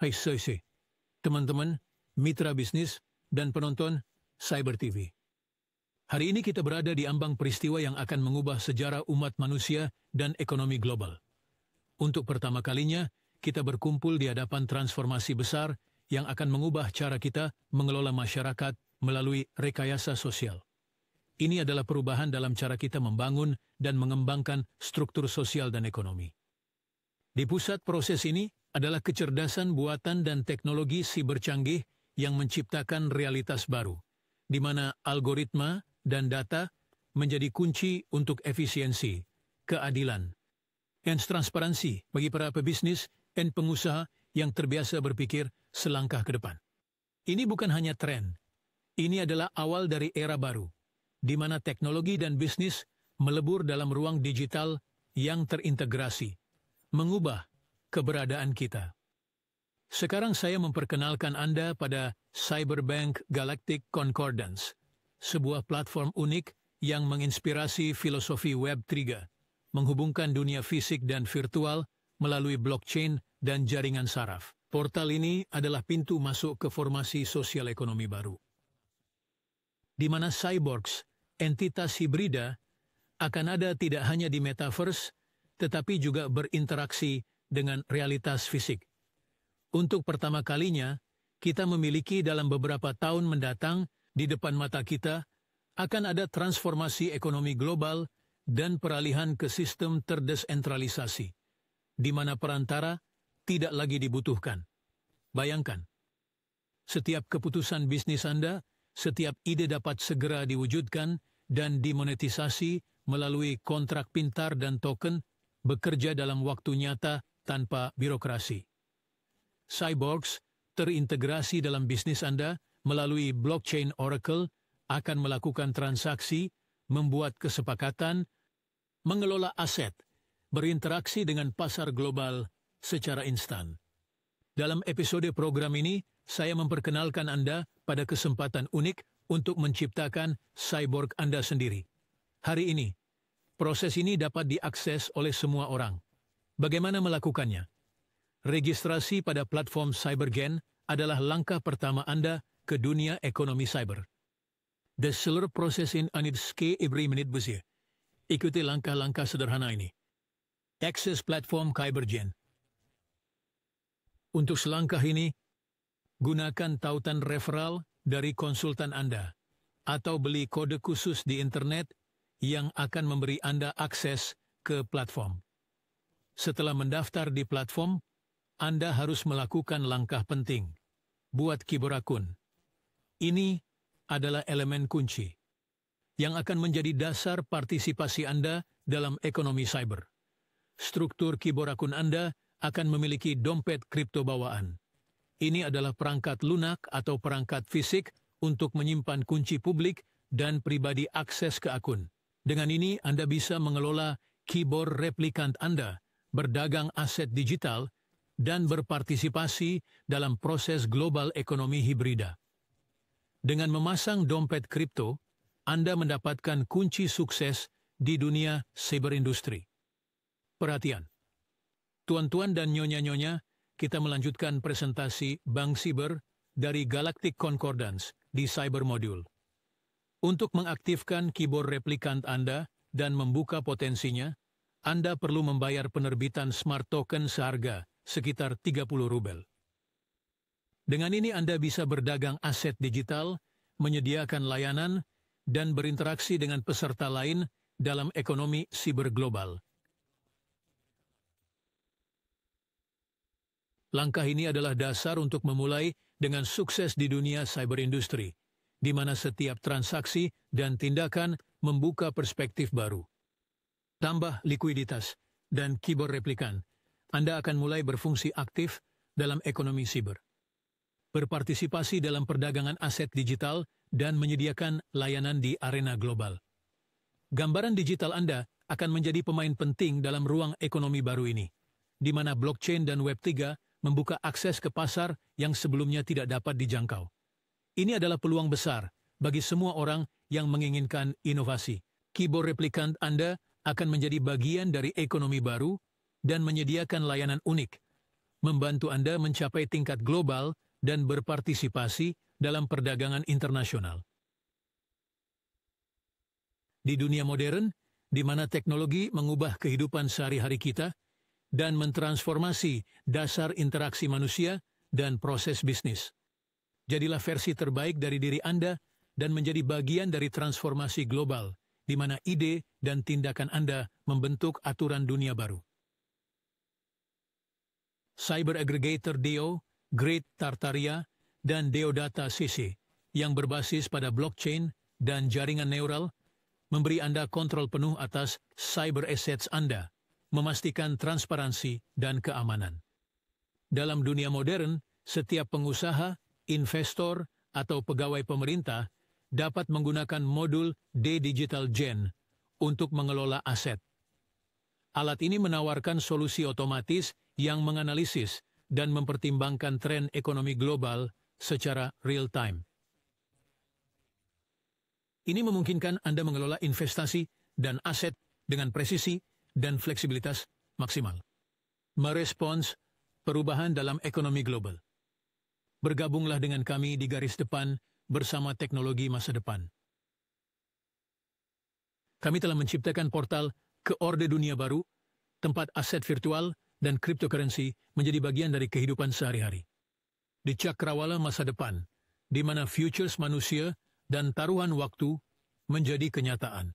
Hai teman-teman, mitra bisnis, dan penonton Cyber TV. Hari ini kita berada di ambang peristiwa yang akan mengubah sejarah umat manusia dan ekonomi global. Untuk pertama kalinya, kita berkumpul di hadapan transformasi besar yang akan mengubah cara kita mengelola masyarakat melalui rekayasa sosial. Ini adalah perubahan dalam cara kita membangun dan mengembangkan struktur sosial dan ekonomi. Di pusat proses ini, adalah kecerdasan buatan dan teknologi siber canggih yang menciptakan realitas baru, di mana algoritma dan data menjadi kunci untuk efisiensi, keadilan, dan transparansi bagi para pebisnis dan pengusaha yang terbiasa berpikir selangkah ke depan. Ini bukan hanya tren, ini adalah awal dari era baru, di mana teknologi dan bisnis melebur dalam ruang digital yang terintegrasi, mengubah keberadaan kita. Sekarang saya memperkenalkan Anda pada Cyberbank Galactic Concordance, sebuah platform unik yang menginspirasi filosofi Web 3, menghubungkan dunia fisik dan virtual melalui blockchain dan jaringan saraf. Portal ini adalah pintu masuk ke formasi sosial ekonomi baru, di mana cyborgs, entitas hibrida, akan ada tidak hanya di metaverse, tetapi juga berinteraksi dengan realitas fisik. Untuk pertama kalinya, kita memiliki dalam beberapa tahun mendatang di depan mata kita akan ada transformasi ekonomi global dan peralihan ke sistem terdesentralisasi, di mana perantara tidak lagi dibutuhkan. Bayangkan, setiap keputusan bisnis Anda, setiap ide dapat segera diwujudkan dan dimonetisasi melalui kontrak pintar dan token bekerja dalam waktu nyata tanpa birokrasi. Cyborgs terintegrasi dalam bisnis Anda melalui blockchain Oracle akan melakukan transaksi, membuat kesepakatan, mengelola aset, berinteraksi dengan pasar global secara instan. Dalam episode program ini, saya memperkenalkan Anda pada kesempatan unik untuk menciptakan cyborg Anda sendiri. Hari ini, proses ini dapat diakses oleh semua orang. Bagaimana melakukannya? Registrasi pada platform CyberGen adalah langkah pertama Anda ke dunia ekonomi cyber. The seluruh proses in key every menit busy. Ikuti langkah-langkah sederhana ini. Akses platform CyberGen. Untuk selangkah ini, gunakan tautan referral dari konsultan Anda atau beli kode khusus di internet yang akan memberi Anda akses ke platform. Setelah mendaftar di platform, Anda harus melakukan langkah penting. Buat keyboard akun. Ini adalah elemen kunci yang akan menjadi dasar partisipasi Anda dalam ekonomi cyber. Struktur keyboard akun Anda akan memiliki dompet kripto bawaan. Ini adalah perangkat lunak atau perangkat fisik untuk menyimpan kunci publik dan pribadi akses ke akun. Dengan ini, Anda bisa mengelola keyboard replikant Anda berdagang aset digital, dan berpartisipasi dalam proses global ekonomi hibrida. Dengan memasang dompet kripto, Anda mendapatkan kunci sukses di dunia cyberindustri. Perhatian. Tuan-tuan dan nyonya-nyonya, kita melanjutkan presentasi Bank siber dari Galactic Concordance di Cyber Module. Untuk mengaktifkan keyboard replikant Anda dan membuka potensinya, anda perlu membayar penerbitan smart token seharga sekitar 30 rubel. Dengan ini Anda bisa berdagang aset digital, menyediakan layanan, dan berinteraksi dengan peserta lain dalam ekonomi siber global. Langkah ini adalah dasar untuk memulai dengan sukses di dunia cyber industri, di mana setiap transaksi dan tindakan membuka perspektif baru tambah likuiditas, dan keyboard replikan, Anda akan mulai berfungsi aktif dalam ekonomi siber. Berpartisipasi dalam perdagangan aset digital dan menyediakan layanan di arena global. Gambaran digital Anda akan menjadi pemain penting dalam ruang ekonomi baru ini, di mana blockchain dan Web3 membuka akses ke pasar yang sebelumnya tidak dapat dijangkau. Ini adalah peluang besar bagi semua orang yang menginginkan inovasi. Keyboard replikan Anda akan menjadi bagian dari ekonomi baru dan menyediakan layanan unik, membantu Anda mencapai tingkat global dan berpartisipasi dalam perdagangan internasional. Di dunia modern, di mana teknologi mengubah kehidupan sehari-hari kita dan mentransformasi dasar interaksi manusia dan proses bisnis. Jadilah versi terbaik dari diri Anda dan menjadi bagian dari transformasi global di mana ide dan tindakan Anda membentuk aturan dunia baru. Cyber Aggregator DEO, Great Tartaria, dan Deodata CC yang berbasis pada blockchain dan jaringan neural memberi Anda kontrol penuh atas cyber assets Anda, memastikan transparansi dan keamanan. Dalam dunia modern, setiap pengusaha, investor, atau pegawai pemerintah dapat menggunakan modul D-Digital Gen untuk mengelola aset. Alat ini menawarkan solusi otomatis yang menganalisis dan mempertimbangkan tren ekonomi global secara real-time. Ini memungkinkan Anda mengelola investasi dan aset dengan presisi dan fleksibilitas maksimal. Merespons perubahan dalam ekonomi global. Bergabunglah dengan kami di garis depan bersama teknologi masa depan. Kami telah menciptakan portal ke Orde Dunia Baru, tempat aset virtual dan cryptocurrency menjadi bagian dari kehidupan sehari-hari. Di cakrawala masa depan, di mana futures manusia dan taruhan waktu menjadi kenyataan.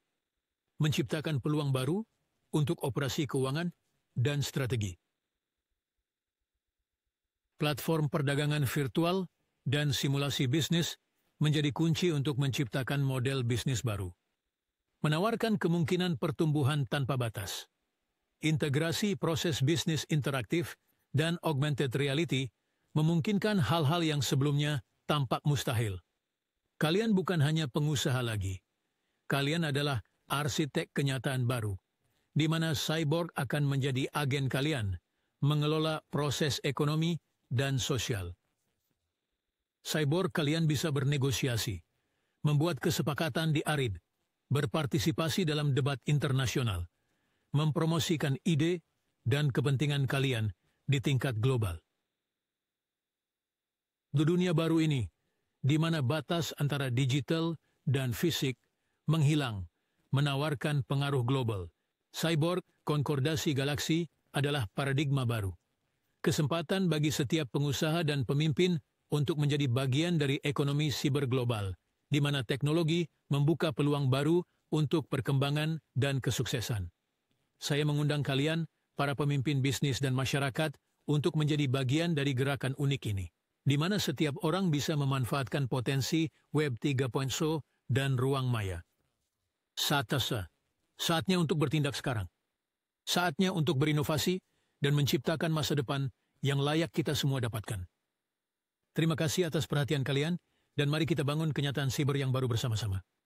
Menciptakan peluang baru untuk operasi keuangan dan strategi. Platform perdagangan virtual dan simulasi bisnis menjadi kunci untuk menciptakan model bisnis baru. Menawarkan kemungkinan pertumbuhan tanpa batas. Integrasi proses bisnis interaktif dan augmented reality memungkinkan hal-hal yang sebelumnya tampak mustahil. Kalian bukan hanya pengusaha lagi. Kalian adalah arsitek kenyataan baru, di mana cyborg akan menjadi agen kalian, mengelola proses ekonomi dan sosial. Cyborg kalian bisa bernegosiasi, membuat kesepakatan di ARID, berpartisipasi dalam debat internasional, mempromosikan ide dan kepentingan kalian di tingkat global. Di dunia baru ini, di mana batas antara digital dan fisik menghilang, menawarkan pengaruh global, cyborg konkordasi galaksi adalah paradigma baru. Kesempatan bagi setiap pengusaha dan pemimpin untuk menjadi bagian dari ekonomi siber global, di mana teknologi membuka peluang baru untuk perkembangan dan kesuksesan. Saya mengundang kalian, para pemimpin bisnis dan masyarakat, untuk menjadi bagian dari gerakan unik ini, di mana setiap orang bisa memanfaatkan potensi Web 3.0 dan ruang maya. Satasa, saatnya untuk bertindak sekarang. Saatnya untuk berinovasi dan menciptakan masa depan yang layak kita semua dapatkan. Terima kasih atas perhatian kalian, dan mari kita bangun kenyataan siber yang baru bersama-sama.